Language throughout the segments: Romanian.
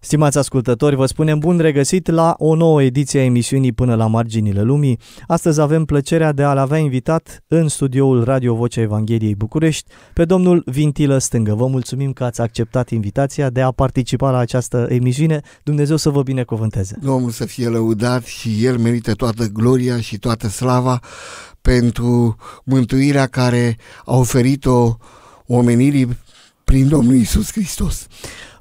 Stimați ascultători, vă spunem bun regăsit la o nouă ediție a emisiunii Până la marginile lumii. Astăzi avem plăcerea de a-l avea invitat în studioul Radio Vocea Evangheliei București pe domnul Vintilă Stângă. Vă mulțumim că ați acceptat invitația de a participa la această emisiune. Dumnezeu să vă binecuvânteze. Domnul să fie lăudat și El merită toată gloria și toată slava pentru mântuirea care a oferit-o omenirii prin Domnul Isus Hristos.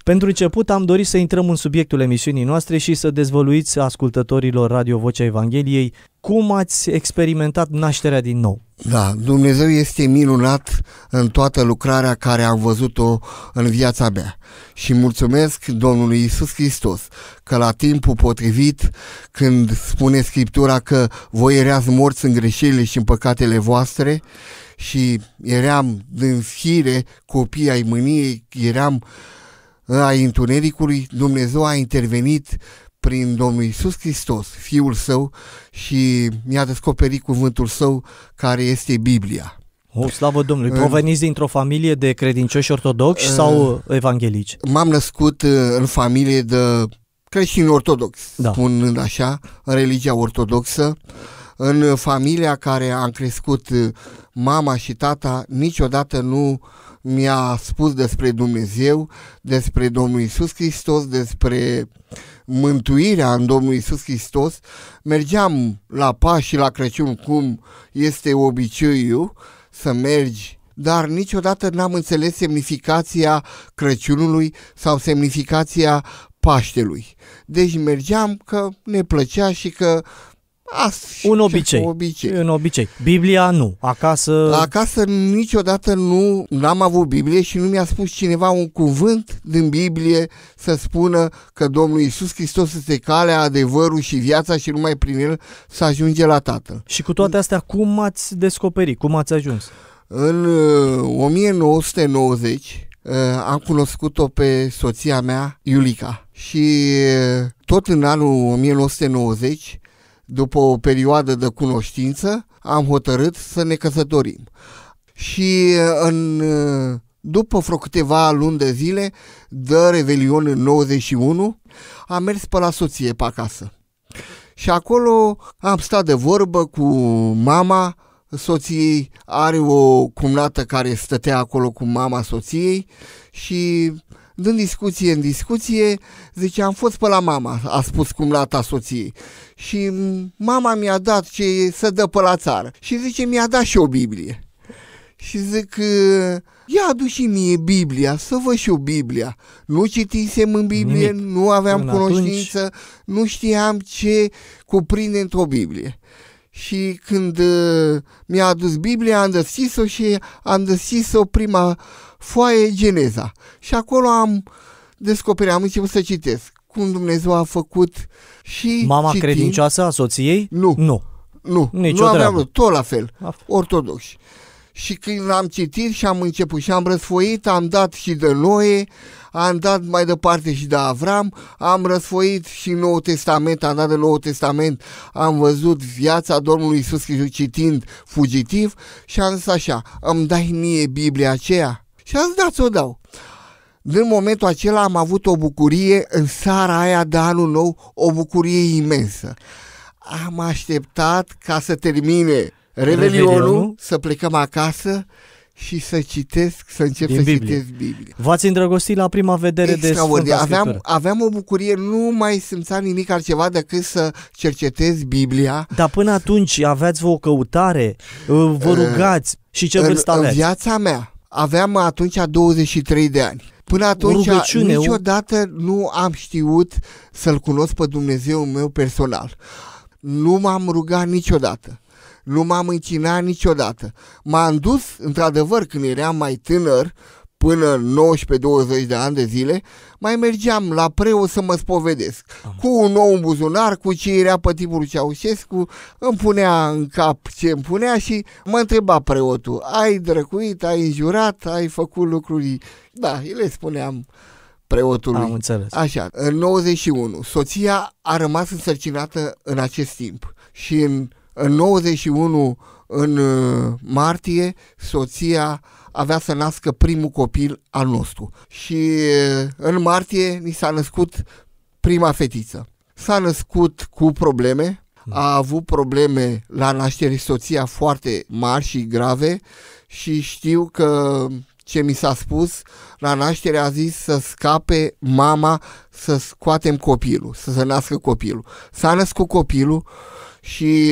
Pentru început am dorit să intrăm în subiectul emisiunii noastre și să dezvăluiți ascultătorilor Radio Vocea Evangheliei cum ați experimentat nașterea din nou. Da, Dumnezeu este minunat în toată lucrarea care am văzut-o în viața mea și mulțumesc Domnului Isus Hristos că la timpul potrivit, când spune Scriptura că voi erați morți în greșelile și în păcatele voastre, și eram din fire copii ai mâniei, eram uh, ai întunericului, Dumnezeu a intervenit prin Domnul Isus Hristos, Fiul Său, și mi-a descoperit cuvântul Său, care este Biblia. O, slavă Domnului! Proveniți dintr-o familie de credincioși ortodoxi sau evanghelici? M-am născut uh, în familie de creștini ortodoxi, da. spunând așa, în religia ortodoxă. În familia care am crescut uh, mama și tata, niciodată nu uh, mi-a spus despre Dumnezeu, despre Domnul Isus Hristos, despre mântuirea în Domnul Isus Hristos. Mergeam la Paș și la Crăciun cum este obiceiul să mergi dar niciodată n-am înțeles semnificația Crăciunului sau semnificația Paștelui. Deci mergeam că ne plăcea și că Așa, un obicei. Un obicei. Un obicei. Biblia nu. Acasă... Acasă niciodată nu n-am avut Biblie și nu mi-a spus cineva un cuvânt din Biblie să spună că Domnul Iisus Hristos este calea, adevărul și viața și numai prin el să ajunge la Tatăl. Și cu toate astea, cum ați descoperit? Cum ați ajuns? În 1990 uh, uh, am cunoscut-o pe soția mea, Iulica. Și uh, tot în anul 1990 după o perioadă de cunoștință, am hotărât să ne căsătorim. Și în, după vreo câteva luni de zile, de Revelion în 91, am mers pe la soție pe acasă. Și acolo am stat de vorbă cu mama soției, are o cumnată care stătea acolo cu mama soției și din discuție în discuție, zice, am fost pe la mama, a spus cum lata soției. Și mama mi-a dat ce să dă pe la țară. Și zice, mi-a dat și o Biblie. Și zic, uh, ia adu și mie Biblia, să văd și eu Biblia. Nu citisem în Biblie, Nimic. nu aveam Până cunoștință, atunci... nu știam ce cuprinde într-o Biblie și când uh, mi-a adus Biblia, am deschis-o și am deschis-o prima foaie Geneza. Și acolo am descoperit, am început să citesc cum Dumnezeu a făcut și Mama citim. credincioasă a soției? Nu. Nu. Nu. Nicio nu aveam, tot la fel, ortodoxi și când l-am citit și am început și am răsfoit, am dat și de Noe, am dat mai departe și de Avram, am răsfoit și Noul Testament, am dat de Noul Testament, am văzut viața Domnului Isus Hristos citind fugitiv și am zis așa, îmi dai mie Biblia aceea? Și am zis, da, ți-o dau. Din momentul acela am avut o bucurie în seara aia de anul nou, o bucurie imensă. Am așteptat ca să termine Revelionul, să plecăm acasă și să citesc, să încep Din să Biblie. citesc Biblia. V-ați îndrăgostit la prima vedere de Sfânta aveam, aveam o bucurie, nu mai simțeam nimic altceva decât să cercetez Biblia. Dar până atunci aveați o căutare, vă rugați uh, și ce vârstă aveați? În viața mea aveam atunci 23 de ani. Până atunci Rugăciune, niciodată nu am știut să-L cunosc pe Dumnezeu meu personal. Nu m-am rugat niciodată nu m-am închinat niciodată. M-am dus, într-adevăr, când eram mai tânăr, până 19-20 de ani de zile, mai mergeam la preot să mă spovedesc. Am. Cu un nou în buzunar, cu ce era pe tipul Ceaușescu, îmi punea în cap ce îmi punea și mă întreba preotul, ai drăcuit, ai înjurat, ai făcut lucruri... Da, le spuneam preotului. Am înțeles. Așa, în 91, soția a rămas însărcinată în acest timp și în în 91, în uh, martie, soția avea să nască primul copil al nostru. Și uh, în martie ni s-a născut prima fetiță. S-a născut cu probleme, a avut probleme la naștere soția foarte mari și grave și știu că ce mi s-a spus, la naștere a zis să scape mama, să scoatem copilul, să se nască copilul. S-a născut copilul, și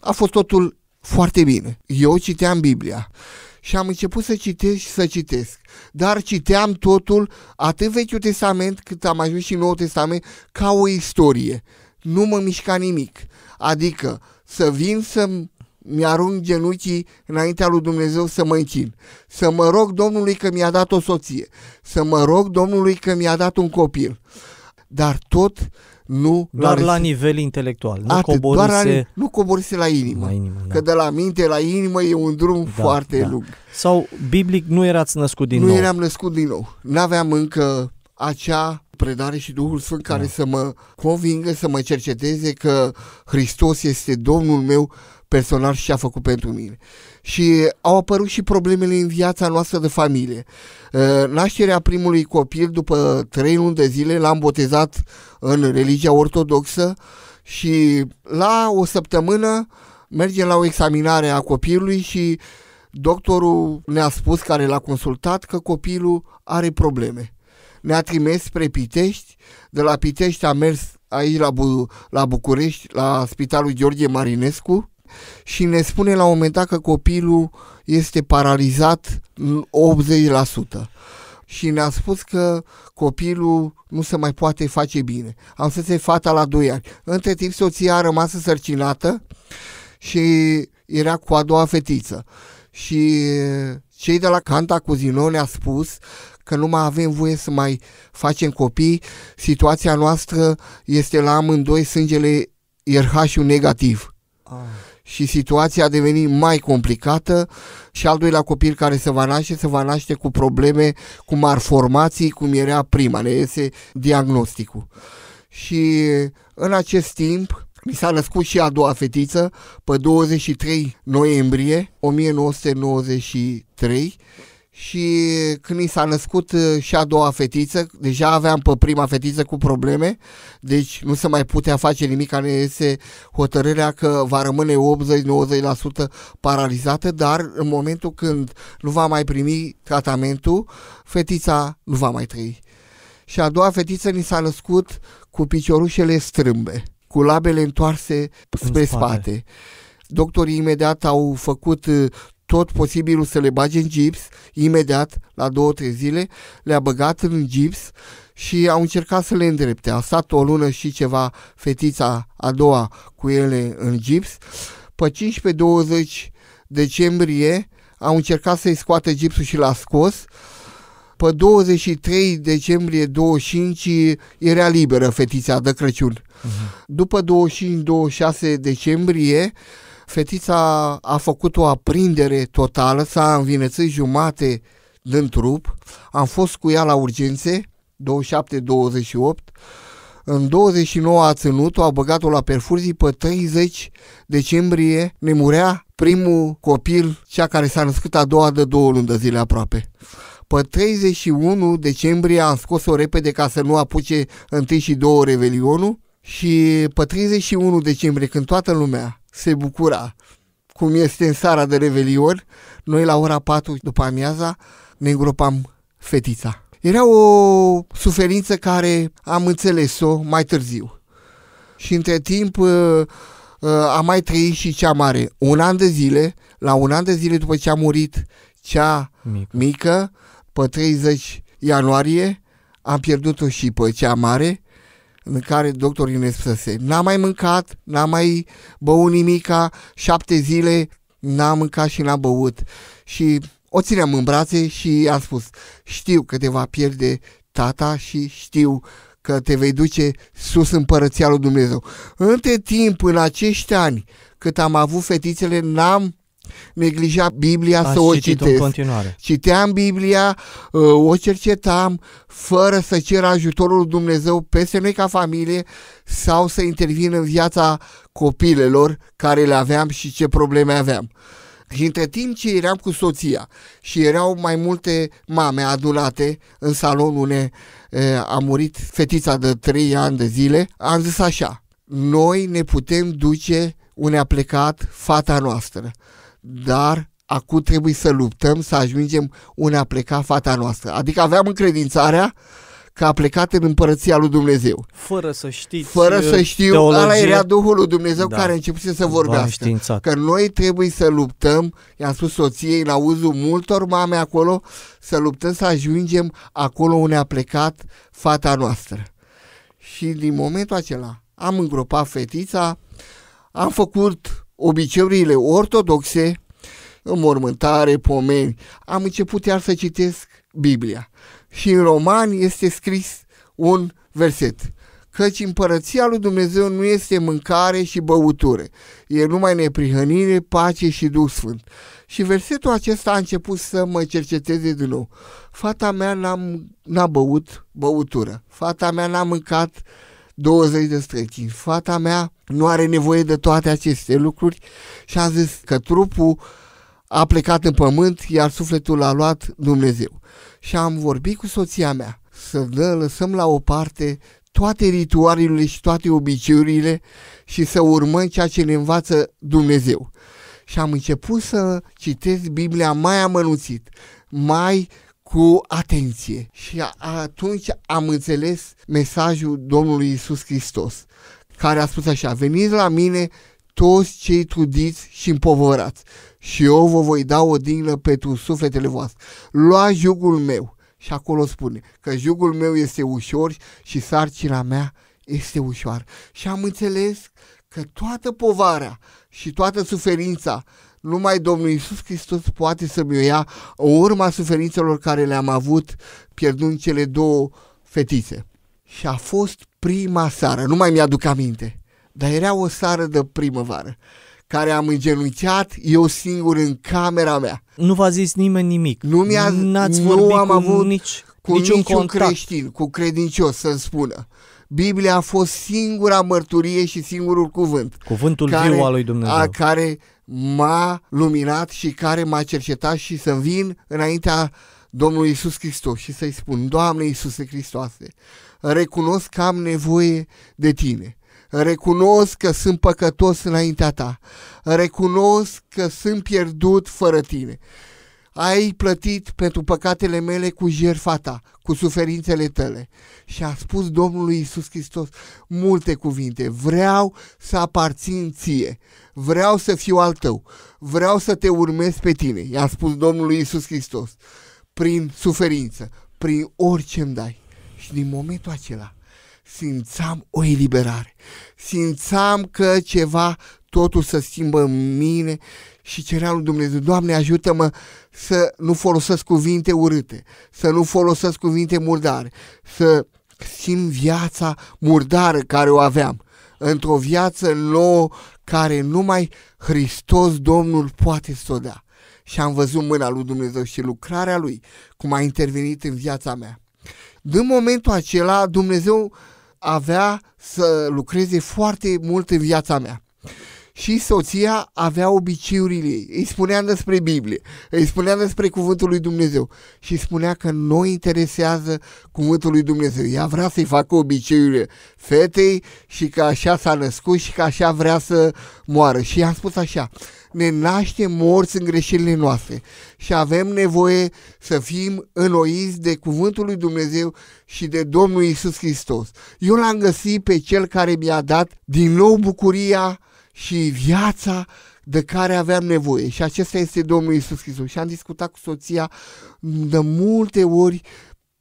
a fost totul foarte bine. Eu citeam Biblia și am început să citesc și să citesc. Dar citeam totul, atât Vechiul Testament cât am ajuns și Noul Testament, ca o istorie. Nu mă mișca nimic. Adică să vin să-mi mi-arunc genunchii înaintea lui Dumnezeu să mă închin, să mă rog Domnului că mi-a dat o soție, să mă rog Domnului că mi-a dat un copil. Dar tot nu doar la se... nivel intelectual, nu Atât, coborise doar la, nu coborise la inimă, la inimă da. că de la minte la inimă e un drum da, foarte da. lung. Sau biblic nu erați născut din nu nou. Nu eram născut din nou. N-aveam încă acea predare și Duhul Sfânt care da. să mă convingă, să mă cerceteze că Hristos este Domnul meu, personal și ce a făcut pentru mine. Și au apărut și problemele în viața noastră de familie. Uh, nașterea primului copil, după trei luni de zile, l-am botezat în religia ortodoxă și la o săptămână mergem la o examinare a copilului și doctorul ne-a spus, care l-a consultat, că copilul are probleme. Ne-a trimis spre Pitești, de la Pitești a mers aici la, Bu- la București, la Spitalul Gheorghe Marinescu, și ne spune la un moment dat că copilul este paralizat 80% și ne-a spus că copilul nu se mai poate face bine. Am să se fata la 2 ani. Între timp soția a rămas însărcinată și era cu a doua fetiță. Și cei de la Canta Cuzino ne-a spus că nu mai avem voie să mai facem copii. Situația noastră este la amândoi sângele Ierhașiu negativ. Ah și situația a devenit mai complicată și al doilea copil care se va naște, se va naște cu probleme, cu malformații, cum era prima, ne iese diagnosticul. Și în acest timp, mi s-a născut și a doua fetiță pe 23 noiembrie 1993 și când i s-a născut uh, și a doua fetiță, deja aveam pe prima fetiță cu probleme, deci nu se mai putea face nimic, ne este hotărârea că va rămâne 80-90% paralizată, dar în momentul când nu va mai primi tratamentul, fetița nu va mai trăi. Și a doua fetiță ni s-a născut cu piciorușele strâmbe, cu labele întoarse spre în spate. spate. Doctorii imediat au făcut uh, tot posibilul să le bage în gips, imediat, la două, trei zile, le-a băgat în gips și au încercat să le îndrepte. A stat o lună și ceva fetița a doua cu ele în gips. Pe 15-20 decembrie au încercat să-i scoată gipsul și l-a scos. Pe 23 decembrie 25 era liberă fetița de Crăciun. Uh-huh. După 25-26 decembrie Fetița a făcut o aprindere totală, s-a învinețit jumate din trup. Am fost cu ea la urgențe, 27-28. În 29 a ținut-o, a băgat-o la perfuzii, pe 30 decembrie ne murea primul copil, cea care s-a născut a doua de două luni de zile aproape. Pe 31 decembrie am scos-o repede ca să nu apuce întâi și două revelionul și pe 31 decembrie, când toată lumea se bucura, cum este în sara de revelion, noi la ora 4 după amiaza ne îngropam fetița. Era o suferință care am înțeles-o mai târziu. Și între timp uh, uh, am mai trăit și cea mare. Un an de zile, la un an de zile după ce a murit cea mică, mică pe 30 ianuarie, am pierdut-o și pe cea mare în care doctor Ionesese n-a mai mâncat, n-a mai băut nimica, șapte zile n-a mâncat și n-a băut. Și o țineam în brațe și am spus, știu că te va pierde tata și știu că te vei duce sus în părăția lui Dumnezeu. Între timp, în acești ani, cât am avut fetițele, n-am neglija Biblia Ați să o citesc. În continuare. Citeam Biblia, uh, o cercetam fără să cer ajutorul Dumnezeu peste noi ca familie sau să intervin în viața copilelor care le aveam și ce probleme aveam. Și între timp ce eram cu soția și erau mai multe mame adulate în salon unde uh, a murit fetița de 3 ani de zile, am zis așa, noi ne putem duce unde a plecat fata noastră dar acum trebuie să luptăm să ajungem unde a plecat fata noastră. Adică aveam încredințarea că a plecat în împărăția lui Dumnezeu. Fără să știți Fără uh, să știu, teologie. ăla era Duhul lui Dumnezeu da. care început să vorbească. Că noi trebuie să luptăm, i-am spus soției, la uzul multor mame acolo, să luptăm să ajungem acolo unde a plecat fata noastră. Și din momentul acela am îngropat fetița, am făcut obiceiurile ortodoxe, înmormântare, pomeni, am început iar să citesc Biblia. Și în romani este scris un verset. Căci împărăția lui Dumnezeu nu este mâncare și băutură, e numai neprihănire, pace și Duh Sfânt. Și versetul acesta a început să mă cerceteze din nou. Fata mea n n-a băut băutură, fata mea n-a mâncat 20 de străchini, fata mea nu are nevoie de toate aceste lucruri și a zis că trupul a plecat în pământ, iar sufletul l-a luat Dumnezeu. Și am vorbit cu soția mea să dă, lăsăm la o parte toate ritualurile și toate obiceiurile și să urmăm ceea ce ne învață Dumnezeu. Și am început să citesc Biblia mai amănunțit, mai cu atenție. Și atunci am înțeles mesajul Domnului Isus Hristos care a spus așa, veniți la mine toți cei trudiți și împovărați, și eu vă voi da o dinglă pentru sufletele voastre. Luați jugul meu și acolo spune că jugul meu este ușor și sarcina mea este ușoară. Și am înțeles că toată povara și toată suferința numai Domnul Iisus Hristos poate să-mi o ia o urma suferințelor care le-am avut pierdând cele două fetițe și a fost prima seară, nu mai mi-aduc aminte, dar era o seară de primăvară care am îngenunchiat eu singur în camera mea. Nu v-a zis nimeni nimic. Nu mi-a N-ați nu am cu avut nici, cu niciun, niciun contact. creștin, cu credincios să-mi spună. Biblia a fost singura mărturie și singurul cuvânt. Cuvântul care, viu al lui Dumnezeu. A, care m-a luminat și care m-a cercetat și să vin înaintea Domnului Isus Hristos și să-i spun, Doamne Iisuse Hristoase, recunosc că am nevoie de tine. Recunosc că sunt păcătos înaintea ta. Recunosc că sunt pierdut fără tine. Ai plătit pentru păcatele mele cu jertfa ta, cu suferințele tale. Și a spus Domnului Isus Hristos multe cuvinte. Vreau să aparțin ție. Vreau să fiu al tău. Vreau să te urmez pe tine. I-a spus Domnului Isus Hristos. Prin suferință, prin orice îmi dai. Și din momentul acela simțam o eliberare, Simțam că ceva totul să schimbă în mine și cerea lui Dumnezeu, Doamne ajută-mă să nu folosesc cuvinte urâte, să nu folosesc cuvinte murdare, să simt viața murdară care o aveam, într-o viață nouă care numai Hristos Domnul poate să o dea. Și am văzut mâna lui Dumnezeu și lucrarea lui, cum a intervenit în viața mea. Din momentul acela, Dumnezeu avea să lucreze foarte mult în viața mea și soția avea obiceiurile ei. Îi spunea despre Biblie, îi spunea despre cuvântul lui Dumnezeu și spunea că nu interesează cuvântul lui Dumnezeu. Ea vrea să-i facă obiceiurile fetei și că așa s-a născut și că așa vrea să moară. Și i-am spus așa, ne naște morți în greșelile noastre și avem nevoie să fim înnoiți de cuvântul lui Dumnezeu și de Domnul Isus Hristos. Eu l-am găsit pe cel care mi-a dat din nou bucuria și viața de care aveam nevoie. Și acesta este Domnul Isus Hristos. Și am discutat cu soția de multe ori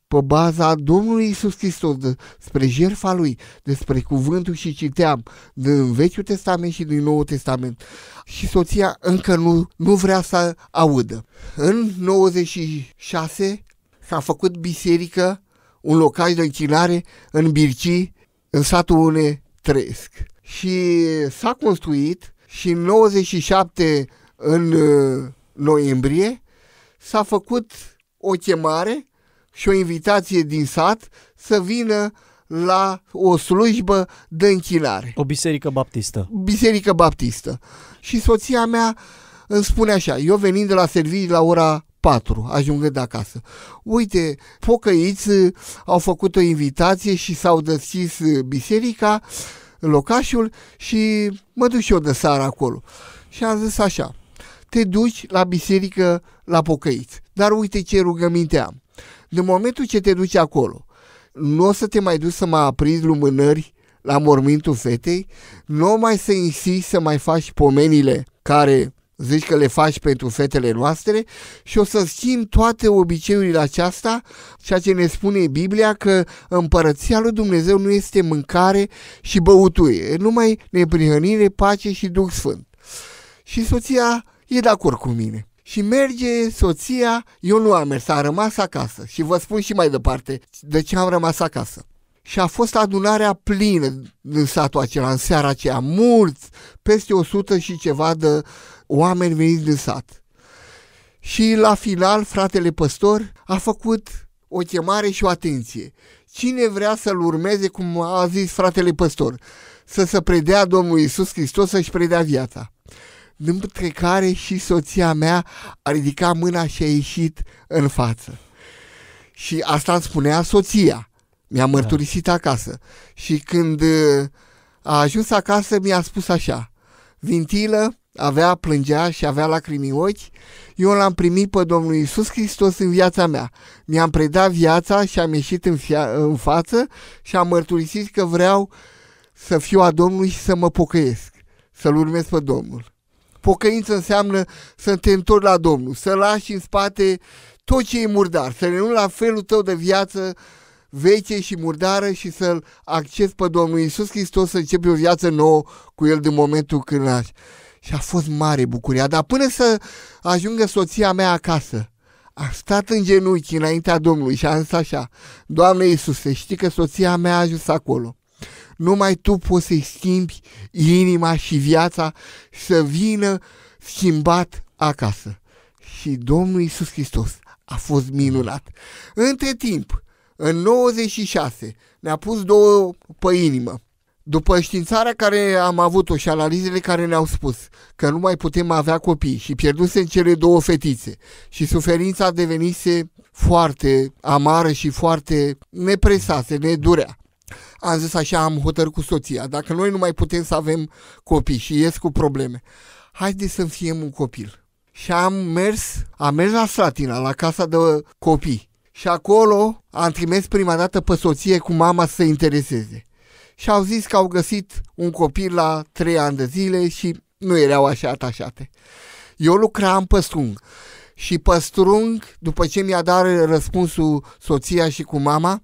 pe baza Domnului Isus Hristos, despre jertfa Lui, despre cuvântul și citeam din Vechiul Testament și din Noul Testament. Și soția încă nu, nu vrea să audă. În 96 s-a făcut biserică, un locaj de închinare în Bircii, în satul unde trăiesc și s-a construit și în 97 în uh, noiembrie s-a făcut o chemare și o invitație din sat să vină la o slujbă de închinare. O biserică baptistă. Biserică baptistă. Și soția mea îmi spune așa, eu venind de la servicii la ora 4, ajungând acasă. Uite, pocăiți au făcut o invitație și s-au deschis biserica locașul și mă duc și eu de seara acolo. Și am zis așa, te duci la biserică la pocăiți, dar uite ce rugăminte am. De momentul ce te duci acolo, nu o să te mai duci să mă aprinzi lumânări la mormintul fetei, nu mai să insisti să mai faci pomenile care zici că le faci pentru fetele noastre și o să schimb toate obiceiurile aceasta, ceea ce ne spune Biblia că împărăția lui Dumnezeu nu este mâncare și băutuie, numai neprihănire, pace și Duh Sfânt. Și soția e de acord cu mine. Și merge soția, eu nu am mers, a rămas acasă. Și vă spun și mai departe de ce am rămas acasă și a fost adunarea plină în satul acela, în seara aceea, mulți, peste 100 și ceva de oameni veniți din sat. Și la final, fratele păstor a făcut o chemare și o atenție. Cine vrea să-l urmeze, cum a zis fratele păstor, să se predea Domnul Iisus Hristos, să-și predea viața. Dintre care și soția mea a ridicat mâna și a ieșit în față. Și asta îmi spunea soția. Mi-a mărturisit acasă. Și când uh, a ajuns acasă, mi-a spus așa, Vintilă, avea, plângea și avea lacrimi în ochi, eu l-am primit pe Domnul Isus Hristos în viața mea. Mi-am predat viața și am ieșit în, fia- în față și am mărturisit că vreau să fiu a Domnului și să mă pocăiesc, să-L urmez pe Domnul. Pocăință înseamnă să te întorci la Domnul, să lași în spate tot ce e murdar, să renunți la felul tău de viață veche și murdară și să-L accesi pe Domnul Isus Hristos să începi o viață nouă cu El din momentul când lași. Și a fost mare bucuria, dar până să ajungă soția mea acasă, a stat în genunchi înaintea Domnului și a zis așa, Doamne Iisuse, știi că soția mea a ajuns acolo. Numai Tu poți să-i schimbi inima și viața să vină schimbat acasă. Și Domnul Iisus Hristos a fost minunat. Între timp, în 96, ne-a pus două pe inimă. După științarea care am avut-o și analizele care ne-au spus că nu mai putem avea copii și pierduse în cele două fetițe și suferința devenise foarte amară și foarte ne nedurea. Am zis așa, am hotărât cu soția, dacă noi nu mai putem să avem copii și ies cu probleme, haide să fiem un copil. Și am mers, am mers la Slatina, la casa de copii. Și acolo am trimis prima dată pe soție cu mama să se intereseze și au zis că au găsit un copil la trei ani de zile și nu erau așa atașate. Eu lucram pe și păstrung, după ce mi-a dat răspunsul soția și cu mama,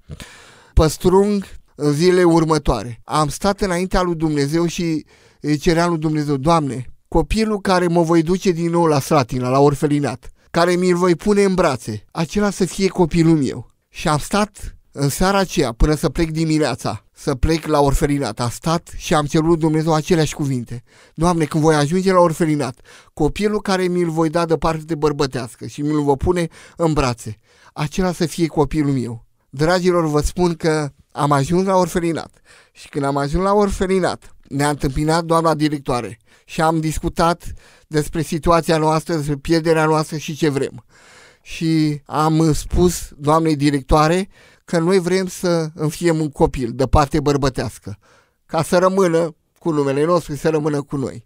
păstrung în zilele următoare. Am stat înaintea lui Dumnezeu și îi ceream lui Dumnezeu, Doamne, copilul care mă voi duce din nou la Slatina, la orfelinat, care mi-l voi pune în brațe, acela să fie copilul meu. Și am stat în seara aceea până să plec dimineața să plec la orfelinat. A stat și am cerut Dumnezeu aceleași cuvinte. Doamne, când voi ajunge la orfelinat, copilul care mi-l voi da de parte de bărbătească și mi-l voi pune în brațe, acela să fie copilul meu. Dragilor, vă spun că am ajuns la orfelinat și când am ajuns la orfelinat, ne-a întâmpinat doamna directoare și am discutat despre situația noastră, despre pierderea noastră și ce vrem. Și am spus doamnei directoare că noi vrem să înfiem un copil de parte bărbătească, ca să rămână cu numele nostru, să rămână cu noi.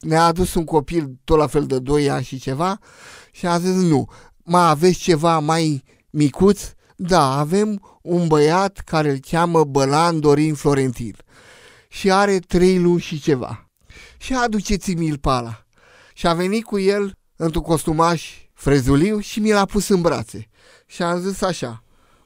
Ne-a adus un copil tot la fel de 2 ani și ceva și a zis nu, mai aveți ceva mai micuț? Da, avem un băiat care îl cheamă Bălan Dorin Florentin și are trei luni și ceva. Și aduceți-mi-l Și a venit cu el într-un costumaș frezuliu și mi l-a pus în brațe. Și am zis așa,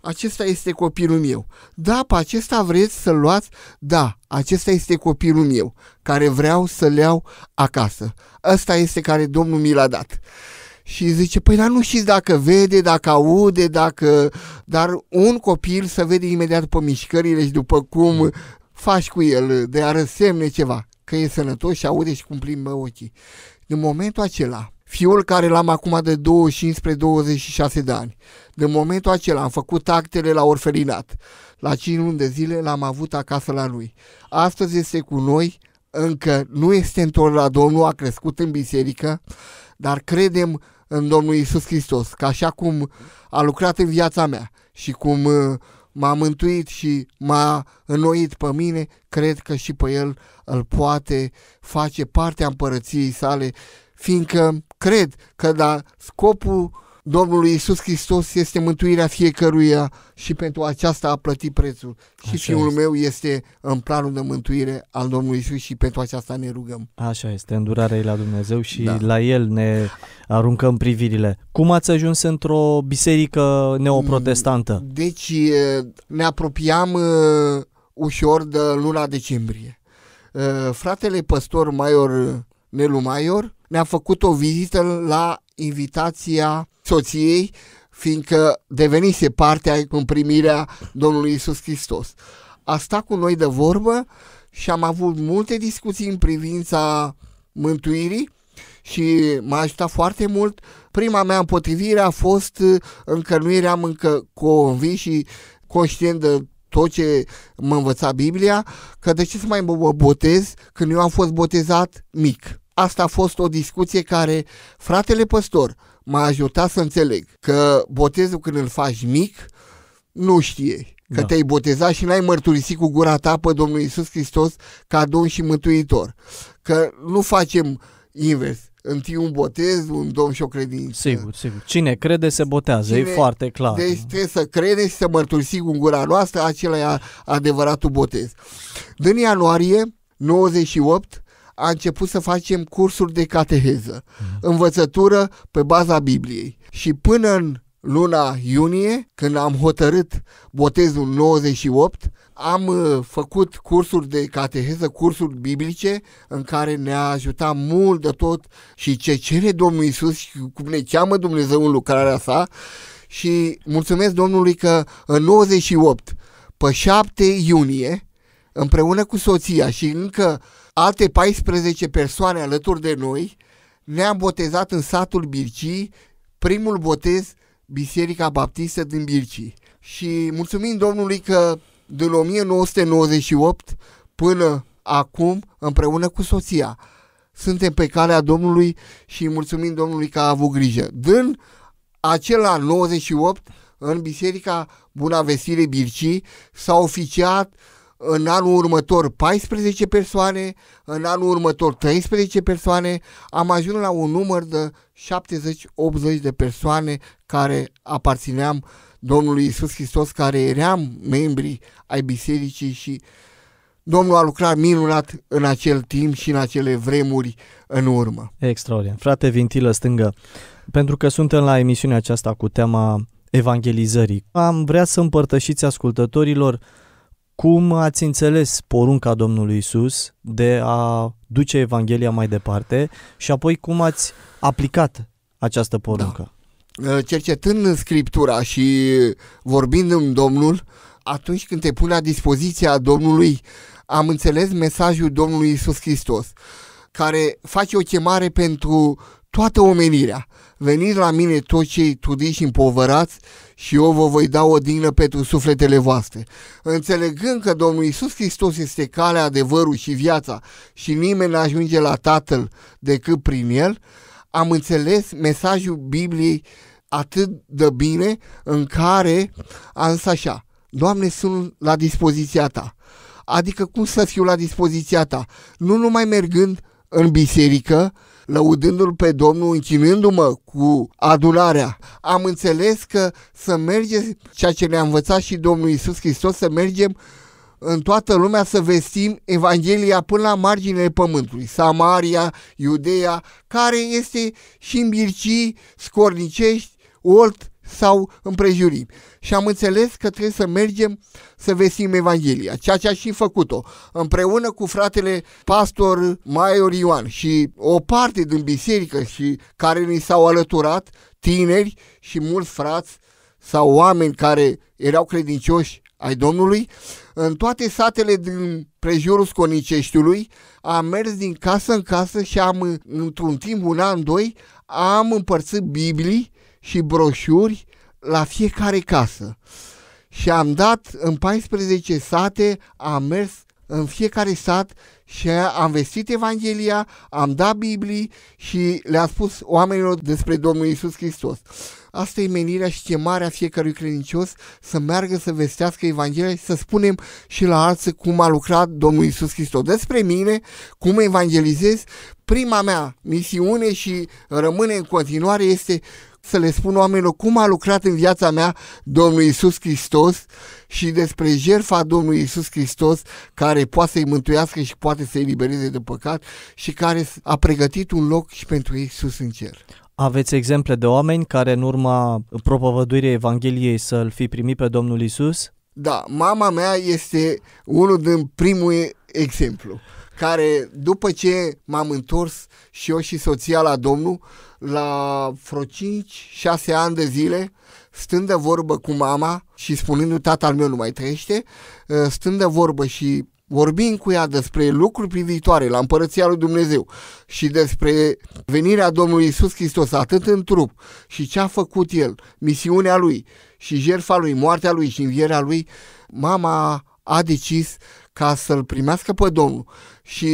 acesta este copilul meu. Da, pe acesta vreți să-l luați? Da, acesta este copilul meu, care vreau să-l iau acasă. Ăsta este care Domnul mi l-a dat. Și zice, păi dar nu știți dacă vede, dacă aude, dacă... Dar un copil să vede imediat după mișcările și după cum faci cu el, de a răsemne ceva, că e sănătos și aude și cum plimbă ochii. În momentul acela, Fiul care l-am acum de 25 spre 26 de ani. De momentul acela am făcut actele la orfelinat. La 5 luni de zile l-am avut acasă la lui. Astăzi este cu noi, încă nu este întors la Domnul, a crescut în biserică, dar credem în Domnul Isus Hristos, că așa cum a lucrat în viața mea și cum uh, m-a mântuit și m-a înnoit pe mine, cred că și pe el îl poate face partea împărăției sale fiindcă cred că da, scopul Domnului Isus Hristos este mântuirea fiecăruia și pentru aceasta a plătit prețul. Așa și Fiul este. meu este în planul de mântuire al Domnului Isus și pentru aceasta ne rugăm. Așa este, îndurarea e la Dumnezeu și da. la El ne aruncăm privirile. Cum ați ajuns într-o biserică neoprotestantă? Mm, deci ne apropiam ușor de luna decembrie. Fratele păstor Maior Nelu Maior mi-a făcut o vizită la invitația soției, fiindcă devenise parte în primirea Domnului Isus Hristos. A stat cu noi de vorbă și am avut multe discuții în privința mântuirii și m-a ajutat foarte mult. Prima mea împotrivire a fost uh, încă nu eram încă convins și conștient de tot ce mă învăța Biblia, că de ce să mai mă botez când eu am fost botezat mic. Asta a fost o discuție care, fratele păstor, m-a ajutat să înțeleg că botezul când îl faci mic, nu știe că da. te-ai botezat și n-ai mărturisit cu gura ta pe Domnul Isus Hristos ca Domn și Mântuitor. Că nu facem invers întâi un botez, un domn și o credință. Sigur, sigur. Cine crede se botează, Cine, e foarte clar. Deci trebuie să crede și să mărturisi cu gura noastră, acela e adevăratul botez. În ianuarie 98 a început să facem cursuri de cateheză, uh-huh. învățătură pe baza Bibliei. Și până în luna iunie, când am hotărât botezul 98, am uh, făcut cursuri de cateheză, cursuri biblice, în care ne-a ajutat mult de tot și ce cere Domnul Isus și cum ne cheamă Dumnezeu în lucrarea sa. Și mulțumesc Domnului că în 98, pe 7 iunie, împreună cu soția și încă Alte 14 persoane alături de noi ne-am botezat în satul Bircii, primul botez Biserica Baptistă din Bircii. Și mulțumim Domnului că din 1998 până acum, împreună cu soția, suntem pe calea Domnului și mulțumim Domnului că a avut grijă. Din acela 98, în Biserica Bunavestire Vestire Bircii, s-a oficiat uh, în anul următor 14 persoane, în anul următor 13 persoane, am ajuns la un număr de 70-80 de persoane care aparțineam Domnului Isus Hristos, care eram membri ai bisericii și Domnul a lucrat minunat în acel timp și în acele vremuri în urmă. Extraordinar. Frate Vintilă Stângă, pentru că suntem la emisiunea aceasta cu tema evangelizării, am vrea să împărtășiți ascultătorilor cum ați înțeles porunca Domnului Isus de a duce Evanghelia mai departe și apoi cum ați aplicat această poruncă? Da. Uh, cercetând Scriptura și vorbind în Domnul, atunci când te pune la dispoziția Domnului, am înțeles mesajul Domnului Isus Hristos, care face o chemare pentru toată omenirea veniți la mine toți cei trudiți și împovărați și eu vă voi da o dină pentru sufletele voastre. Înțelegând că Domnul Isus Hristos este calea, adevărul și viața și nimeni nu ajunge la Tatăl decât prin El, am înțeles mesajul Bibliei atât de bine în care am zis așa, Doamne, sunt la dispoziția Ta. Adică cum să fiu la dispoziția Ta? Nu numai mergând în biserică, lăudându-L pe Domnul, închinându-mă cu adularea, am înțeles că să mergem ceea ce ne-a învățat și Domnul Isus Hristos, să mergem în toată lumea să vestim Evanghelia până la marginile pământului, Samaria, Iudeea, care este și în Bircii, Scornicești, Olt, sau împrejurim. Și am înțeles că trebuie să mergem să vestim Evanghelia, ceea ce a și făcut-o, împreună cu fratele pastor Maior Ioan și o parte din biserică și care ni s-au alăturat, tineri și mulți frați sau oameni care erau credincioși ai Domnului, în toate satele din prejurul Sconiceștiului, am mers din casă în casă și am, într-un timp, un an, doi, am împărțit Biblii și broșuri la fiecare casă. Și am dat în 14 sate, am mers în fiecare sat și am vestit Evanghelia, am dat Biblii și le-am spus oamenilor despre Domnul Isus Hristos. Asta e menirea și chemarea fiecărui credincios să meargă să vestească Evanghelia și să spunem și la alții cum a lucrat Domnul Isus Hristos. Despre mine, cum evangelizez, prima mea misiune și rămâne în continuare este să le spun oamenilor cum a lucrat în viața mea Domnul Isus Hristos și despre jertfa Domnului Isus Hristos care poate să-i mântuiască și poate să-i libereze de păcat și care a pregătit un loc și pentru ei sus în cer. Aveți exemple de oameni care în urma propovăduirii Evangheliei să-L fi primit pe Domnul Isus? Da, mama mea este unul din primul exemplu care după ce m-am întors și eu și soția la Domnul, la vreo 5-6 ani de zile, stând de vorbă cu mama și spunându tatăl meu nu mai trăiește, ă, stând de vorbă și vorbind cu ea despre lucruri privitoare la împărăția lui Dumnezeu și despre venirea Domnului Isus Hristos atât în trup și ce a făcut El, misiunea Lui și jertfa Lui, moartea Lui și învierea Lui, mama a decis ca să-L primească pe Domnul și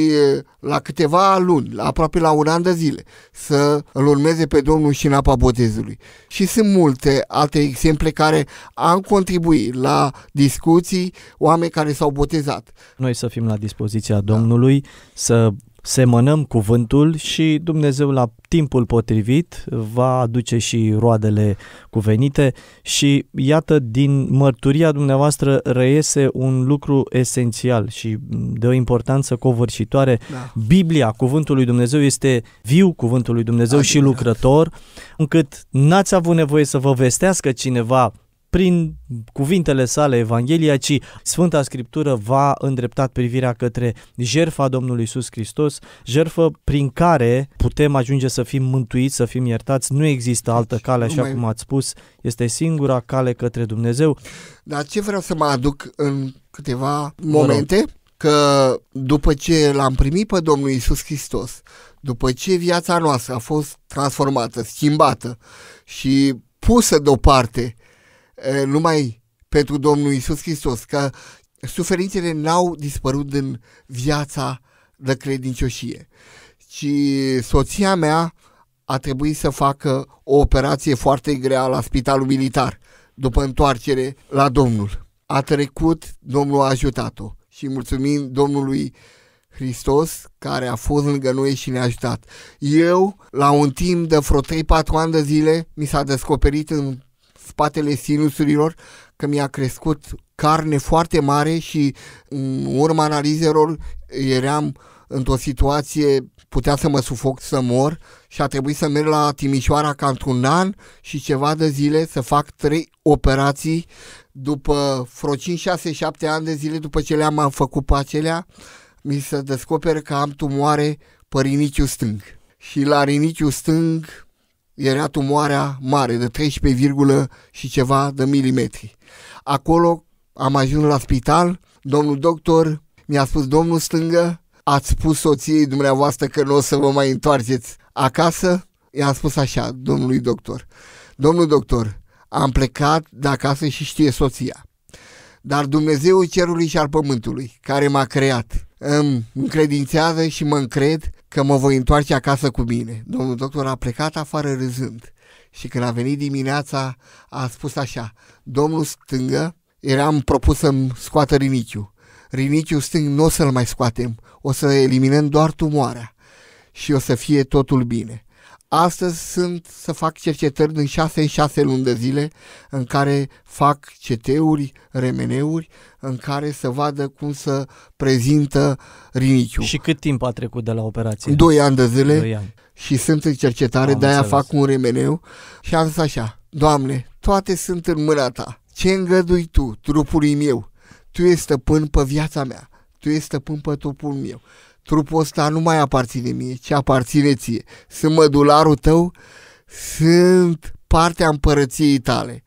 la câteva luni, aproape la un an de zile, să îl urmeze pe Domnul și în apa botezului. Și sunt multe alte exemple care am contribuit la discuții, oameni care s-au botezat. Noi să fim la dispoziția Domnului, da. să semănăm cuvântul și Dumnezeu la timpul potrivit va aduce și roadele cuvenite și iată din mărturia dumneavoastră reiese un lucru esențial și de o importanță covârșitoare. Da. Biblia, cuvântul lui Dumnezeu este viu cuvântul lui Dumnezeu Adinat. și lucrător încât n-ați avut nevoie să vă vestească cineva prin cuvintele sale Evanghelia, ci Sfânta Scriptură va îndrepta privirea către jerfa Domnului Iisus Hristos, jerfă prin care putem ajunge să fim mântuiți, să fim iertați. Nu există deci, altă cale, așa mai... cum ați spus, este singura cale către Dumnezeu. Dar ce vreau să mă aduc în câteva momente? Că după ce l-am primit pe Domnul Iisus Hristos, după ce viața noastră a fost transformată, schimbată și pusă deoparte numai pentru Domnul Isus Hristos, că suferințele n-au dispărut din viața de credincioșie, ci soția mea a trebuit să facă o operație foarte grea la spitalul militar după întoarcere la Domnul. A trecut, Domnul a ajutat-o și mulțumim Domnului Hristos care a fost lângă noi și ne-a ajutat. Eu, la un timp de vreo 3-4 ani de zile, mi s-a descoperit în spatele sinusurilor, că mi-a crescut carne foarte mare și în urma analizelor eram într-o situație, putea să mă sufoc, să mor și a trebuit să merg la Timișoara ca într-un an și ceva de zile să fac trei operații după vreo 5, 6, 7 ani de zile după ce le-am făcut pe acelea, mi se descoperă că am tumoare pe riniciu stâng. Și la riniciu stâng era tumoarea mare de 13, și ceva de milimetri. Acolo am ajuns la spital, domnul doctor mi-a spus, domnul stângă, ați spus soției dumneavoastră că nu o să vă mai întoarceți acasă? i a spus așa, domnului doctor, domnul doctor, am plecat de acasă și știe soția. Dar Dumnezeu cerului și al pământului, care m-a creat, îmi încredințează și mă încred că mă voi întoarce acasă cu bine. Domnul doctor a plecat afară râzând și când a venit dimineața a spus așa, domnul stângă, eram propus să-mi scoată riniciu. Riniciu stâng nu o să-l mai scoatem, o să eliminăm doar tumoarea și o să fie totul bine. Astăzi sunt să fac cercetări din 6 în 6 luni de zile în care fac CT-uri, remeneuri, în care să vadă cum să prezintă riniciul. Și cât timp a trecut de la operație? 2 ani de zile 2 ani. și sunt în cercetare, de-aia fac un remeneu și am zis așa, Doamne, toate sunt în mâna Ta, ce îngădui Tu trupului meu? Tu ești stăpân pe viața mea, Tu ești stăpân pe trupul meu Trupul ăsta nu mai aparține mie, ci aparține ție. Sunt mădularul tău, sunt partea împărăției tale.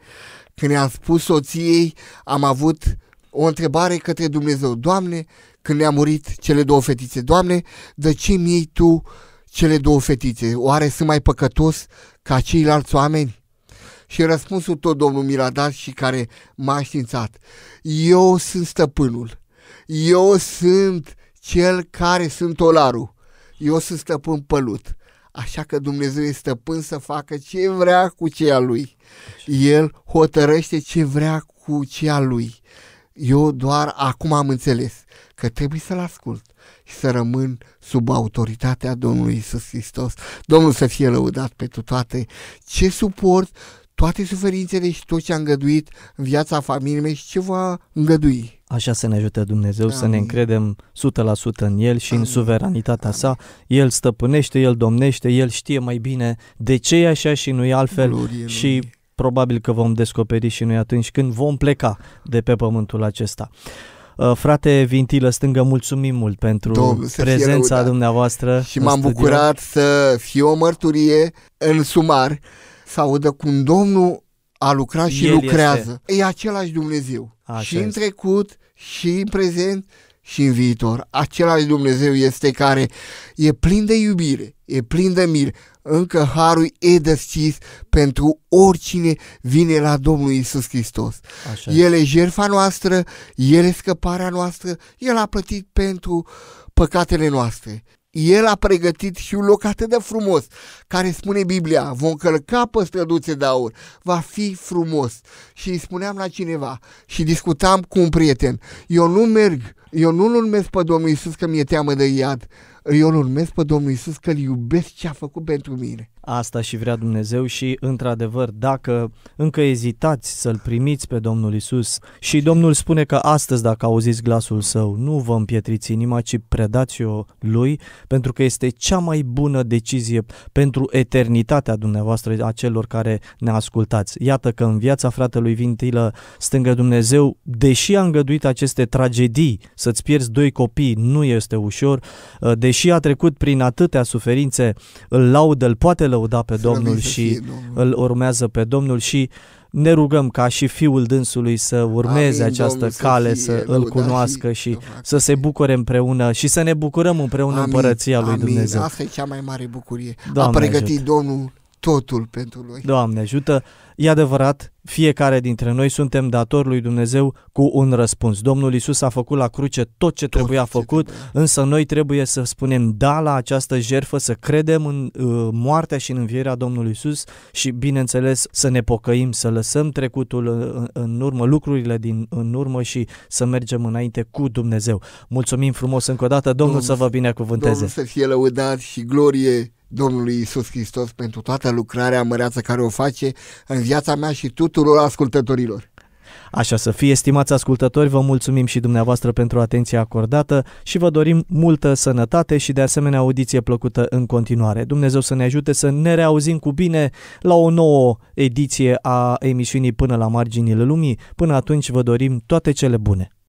Când i-am spus soției, am avut o întrebare către Dumnezeu. Doamne, când ne-a murit cele două fetițe, Doamne, de ce mi Tu cele două fetițe? Oare sunt mai păcătos ca ceilalți oameni? Și răspunsul tot Domnul mi l-a dat și care m-a științat. Eu sunt stăpânul. Eu sunt cel care sunt olarul. Eu sunt stăpân pălut. Așa că Dumnezeu este stăpân să facă ce vrea cu ceea lui. El hotărăște ce vrea cu ceea lui. Eu doar acum am înțeles că trebuie să-L ascult și să rămân sub autoritatea Domnului Isus Hristos. Domnul să fie lăudat pentru toate. Ce suport toate suferințele și tot ce a îngăduit în viața familiei mei și ce va îngădui. Așa să ne ajute Dumnezeu Amin. să ne încredem 100% în El și Amin. în suveranitatea Amin. sa. El stăpânește, El domnește, El știe mai bine de ce e așa și nu e altfel Glorie și lui. probabil că vom descoperi și noi atunci când vom pleca de pe pământul acesta. Uh, frate Vintilă Stângă, mulțumim mult pentru Domnul, prezența dumneavoastră. Și m-am bucurat să fiu o mărturie în sumar să audă cum Domnul a lucrat și El lucrează. Este... E același Dumnezeu. Așa și în trecut, și în prezent, și în viitor. Același Dumnezeu este care e plin de iubire, e plin de mir. Încă harul e deschis pentru oricine vine la Domnul Isus Hristos. Așa. El e jertfa noastră, El e scăparea noastră, El a plătit pentru păcatele noastre. El a pregătit și un loc atât de frumos, care spune Biblia, vom călca pe străduțe de aur, va fi frumos. Și îi spuneam la cineva și discutam cu un prieten, eu nu merg, eu nu-L urmez pe Domnul Iisus că mi-e teamă de iad, eu îl urmez pe Domnul Iisus că l iubesc ce a făcut pentru mine. Asta și vrea Dumnezeu și, într-adevăr, dacă încă ezitați să-L primiți pe Domnul Isus și Domnul spune că astăzi, dacă auziți glasul Său, nu vă împietriți inima, ci predați-o Lui, pentru că este cea mai bună decizie pentru eternitatea dumneavoastră a celor care ne ascultați. Iată că în viața fratelui Vintilă stângă Dumnezeu, deși a îngăduit aceste tragedii, să-ți pierzi doi copii nu este ușor, deși a trecut prin atâtea suferințe, îl laudă, îl poate lăuda pe Domnul și îl urmează pe Domnul și ne rugăm ca și fiul dânsului să urmeze Amin, această Domnul cale, să, fie, să îl cunoască și, și să se bucure împreună și să ne bucurăm împreună Amin, împărăția lui Amin. Dumnezeu. Asta e cea mai mare bucurie. Doamne A pregătit ajută. Domnul totul pentru Lui. Doamne ajută! E adevărat, fiecare dintre noi suntem datori lui Dumnezeu cu un răspuns. Domnul Isus a făcut la cruce tot ce tot trebuia ce făcut, trebuie. însă noi trebuie să spunem da la această jerfă, să credem în uh, moartea și în învierea Domnului Isus și, bineînțeles, să ne pocăim, să lăsăm trecutul în, în urmă, lucrurile din în urmă și să mergem înainte cu Dumnezeu. Mulțumim frumos încă o dată, Domnul, Domnul să vă binecuvânteze! Domnul să fie lăudat și glorie Domnului Isus Hristos pentru toată lucrarea măreață care o face în viața mea și tuturor ascultătorilor. Așa să fie, stimați ascultători, vă mulțumim și dumneavoastră pentru atenția acordată și vă dorim multă sănătate și de asemenea audiție plăcută în continuare. Dumnezeu să ne ajute să ne reauzim cu bine la o nouă ediție a emisiunii până la marginile lumii. Până atunci vă dorim toate cele bune.